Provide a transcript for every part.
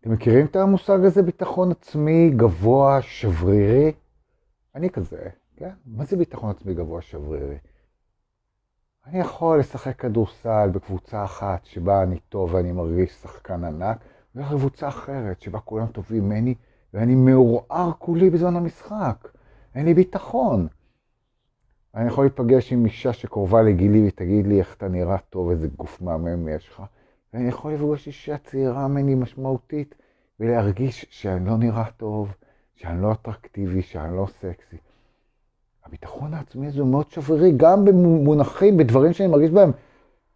אתם מכירים את המושג הזה, ביטחון עצמי גבוה, שברירי? אני כזה, כן? מה זה ביטחון עצמי גבוה, שברירי? אני יכול לשחק כדורסל בקבוצה אחת שבה אני טוב ואני מרגיש שחקן ענק, וקבוצה אחרת שבה כולם טובים ממני, ואני מעורער כולי בזמן המשחק. אין לי ביטחון. אני יכול להיפגש עם אישה שקרובה לגילי ותגיד לי איך אתה נראה טוב, איזה גוף מהמם יש לך. ואני יכול לפגוש אישה צעירה ממני משמעותית ולהרגיש שאני לא נראה טוב, שאני לא אטרקטיבי, שאני לא סקסי. הביטחון העצמי הזה הוא מאוד שברי, גם במונחים, בדברים שאני מרגיש בהם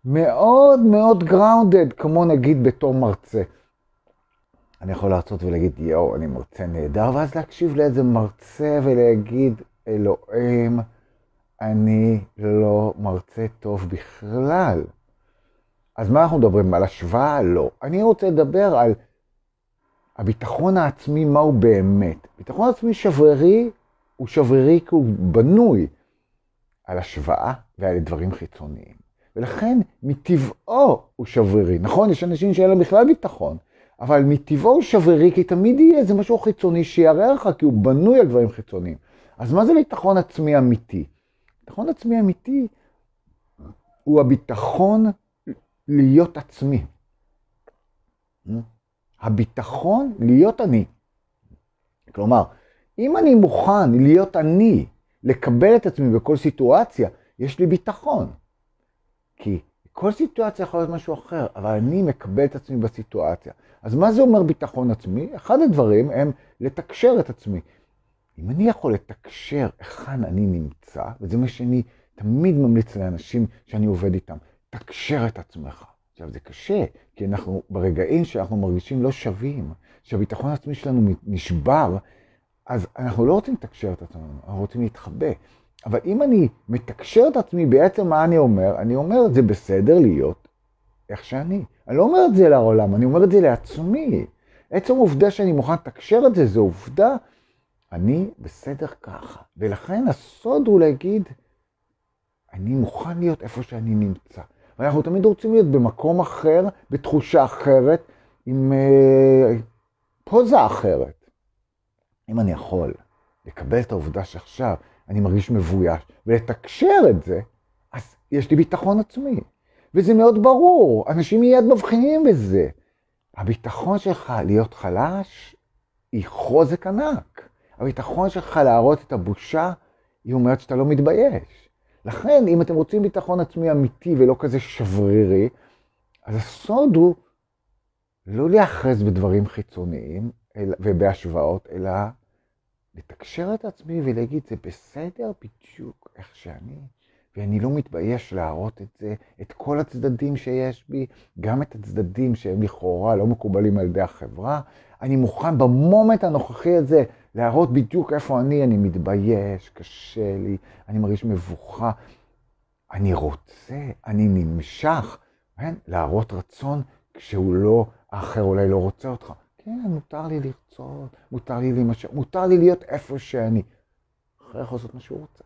מאוד מאוד גראונדד, כמו נגיד בתור מרצה. אני יכול להרצות ולהגיד, יואו, אני מרצה נהדר, ואז להקשיב לאיזה מרצה ולהגיד, אלוהים, אני לא מרצה טוב בכלל. אז מה אנחנו מדברים? על השוואה? לא. אני רוצה לדבר על הביטחון העצמי, מה הוא באמת. ביטחון עצמי שברירי, הוא שברירי כי הוא בנוי על השוואה ועל דברים חיצוניים. ולכן, מטבעו הוא שברירי. נכון, יש אנשים שאין להם בכלל ביטחון, אבל מטבעו הוא שברירי, כי תמיד יהיה איזה משהו חיצוני שיערער לך, כי הוא בנוי על דברים חיצוניים. אז מה זה ביטחון עצמי אמיתי? ביטחון עצמי אמיתי הוא הביטחון להיות עצמי. אה? הביטחון להיות אני. כלומר, אם אני מוכן להיות אני, לקבל את עצמי בכל סיטואציה, יש לי ביטחון. כי כל סיטואציה יכולה להיות משהו אחר, אבל אני מקבל את עצמי בסיטואציה. אז מה זה אומר ביטחון עצמי? אחד הדברים הם לתקשר את עצמי. אם אני יכול לתקשר היכן אני נמצא, וזה מה שאני תמיד ממליץ לאנשים שאני עובד איתם, תקשר את עצמך. עכשיו, זה קשה, כי אנחנו, ברגעים שאנחנו מרגישים לא שווים, שהביטחון העצמי שלנו נשבר, אז אנחנו לא רוצים לתקשר את עצמנו, אנחנו רוצים להתחבא. אבל אם אני מתקשר את עצמי, בעצם מה אני אומר? אני אומר, זה בסדר להיות איך שאני. אני לא אומר את זה לעולם, אני אומר את זה לעצמי. עצם העובדה שאני מוכן לתקשר את זה, זו עובדה, אני בסדר ככה. ולכן הסוד הוא להגיד, אני מוכן להיות איפה שאני נמצא. ואנחנו תמיד רוצים להיות במקום אחר, בתחושה אחרת, עם אה, פוזה אחרת. אם אני יכול לקבל את העובדה שעכשיו אני מרגיש מבויש ולתקשר את זה, אז יש לי ביטחון עצמי. וזה מאוד ברור, אנשים מיד מבחינים בזה. הביטחון שלך להיות חלש היא חוזק ענק. הביטחון שלך להראות את הבושה היא אומרת שאתה לא מתבייש. לכן, אם אתם רוצים ביטחון עצמי אמיתי ולא כזה שברירי, אז הסוד הוא לא להיאחז בדברים חיצוניים אל, ובהשוואות, אלא לתקשר את עצמי ולהגיד, זה בסדר בדיוק איך שאני, ואני לא מתבייש להראות את זה, את כל הצדדים שיש בי, גם את הצדדים שהם לכאורה לא מקובלים על ידי החברה. אני מוכן במומנט הנוכחי הזה להראות בדיוק איפה אני, אני מתבייש, קשה לי, אני מרגיש מבוכה. אני רוצה, אני נמשך, כן? להראות רצון כשהוא לא, האחר אולי לא רוצה אותך. כן, מותר לי לרצות, מותר לי להימשך, מותר לי להיות איפה שאני. אחרי יכול לעשות מה שהוא רוצה.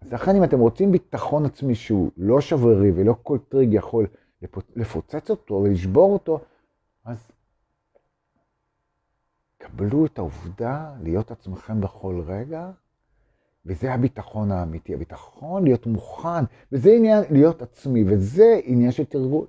אז לכן אם אתם רוצים ביטחון עצמי שהוא לא שברירי ולא כל טריג יכול לפוצץ אותו ולשבור אותו, אז תקבלו את העובדה להיות עצמכם בכל רגע, וזה הביטחון האמיתי. הביטחון, להיות מוכן, וזה עניין להיות עצמי, וזה עניין של תרגול.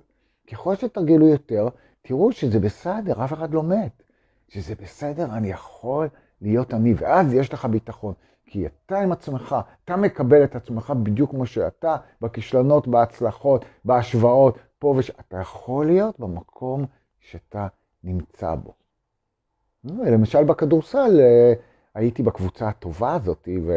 ככל שתרגלו יותר, תראו שזה בסדר, אף אחד לא מת. שזה בסדר, אני יכול להיות אני, ואז יש לך ביטחון. כי אתה עם עצמך, אתה מקבל את עצמך בדיוק כמו שאתה, בכישלונות, בהצלחות, בהשוואות, פה וש... אתה יכול להיות במקום שאתה נמצא בו. לא, למשל בכדורסל אה, הייתי בקבוצה הטובה הזאת, ו...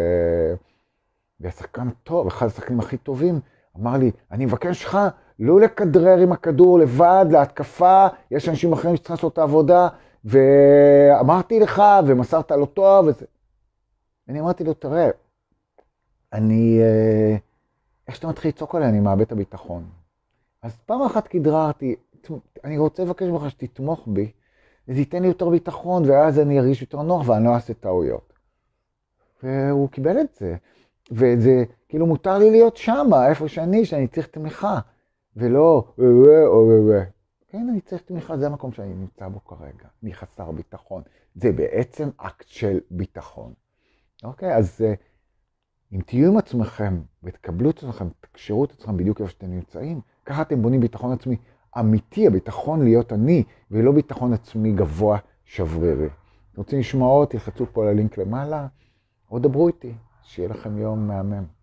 והשחקן הטוב, אחד השחקנים הכי טובים, אמר לי, אני מבקש לך לא לכדרר עם הכדור לבד להתקפה, יש אנשים אחרים שצריכים לעשות את העבודה, ואמרתי לך, ומסרת לו טוב, וזה. אני אמרתי לו, תראה, אני, אה, איך שאתה מתחיל לצעוק עליי, אני מאבד את הביטחון. אז פעם אחת כדררתי, אני רוצה לבקש ממך שתתמוך בי, זה ייתן לי יותר ביטחון, ואז אני ארגיש יותר נוח ואני לא אעשה טעויות. והוא קיבל את זה. וזה, כאילו מותר לי להיות שם, איפה שאני, שאני צריך תמיכה. ולא, או אה, אה, אה, כן, אני צריך תמיכה, זה המקום שאני נמצא בו כרגע. אני חסר ביטחון. זה בעצם אקט של ביטחון. אוקיי, אז אם תהיו עם עצמכם ותקבלו את עצמכם, תקשרו את עצמכם בדיוק איפה שאתם נמצאים, ככה אתם בונים ביטחון עצמי אמיתי, הביטחון להיות אני, ולא ביטחון עצמי גבוה שברירי. אתם רוצים לשמוע עוד, תלחצו פה על הלינק למעלה, או דברו איתי, שיהיה לכם יום מהמם.